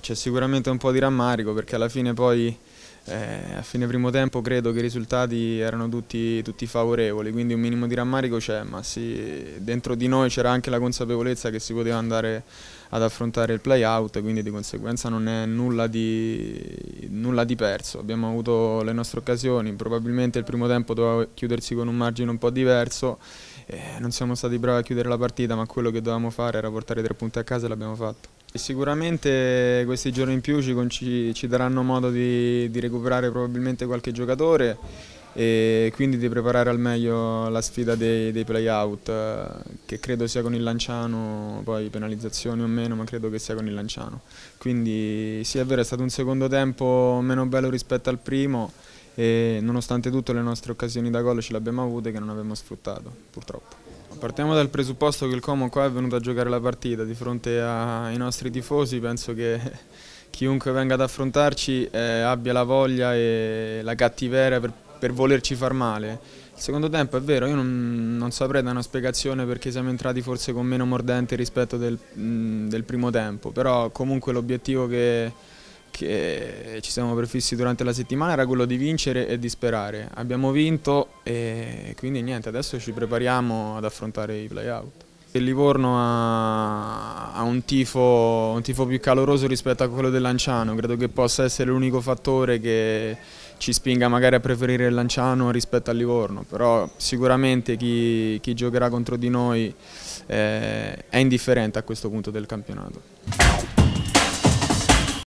c'è sicuramente un po' di rammarico perché alla fine poi eh, a fine primo tempo credo che i risultati erano tutti, tutti favorevoli, quindi un minimo di rammarico c'è, ma sì, dentro di noi c'era anche la consapevolezza che si poteva andare ad affrontare il play out, quindi di conseguenza non è nulla di, nulla di perso, abbiamo avuto le nostre occasioni, probabilmente il primo tempo doveva chiudersi con un margine un po' diverso, eh, non siamo stati bravi a chiudere la partita, ma quello che dovevamo fare era portare tre punti a casa e l'abbiamo fatto. Sicuramente questi giorni in più ci, ci daranno modo di, di, recuperare probabilmente qualche giocatore e quindi di preparare al meglio la sfida dei, dei play-out che credo sia con il Lanciano, poi penalizzazioni o meno, ma credo che sia con il Lanciano. Quindi sì è vero è stato un secondo tempo meno bello rispetto al primo e nonostante tutto le nostre occasioni da gol ce le abbiamo avute che non abbiamo sfruttato purtroppo. Partiamo dal presupposto che il Como qua è venuto a giocare la partita di fronte ai nostri tifosi, penso che chiunque venga ad affrontarci eh, abbia la voglia e la cattiveria per, per, volerci far male. Il secondo tempo è vero, io non, non, saprei dare una spiegazione perché siamo entrati forse con meno mordente rispetto del, mh, mm, del primo tempo, però comunque l'obiettivo che che ci siamo prefissi durante la settimana era quello di vincere e di sperare. Abbiamo vinto e quindi niente, adesso ci prepariamo ad affrontare i playout. Il Livorno ha, ha un, tifo, un, tifo, più caloroso rispetto a quello del Lanciano, credo che possa essere l'unico fattore che ci spinga magari a preferire il Lanciano rispetto al Livorno, però sicuramente chi, chi giocherà contro di noi eh, è indifferente a questo punto del campionato.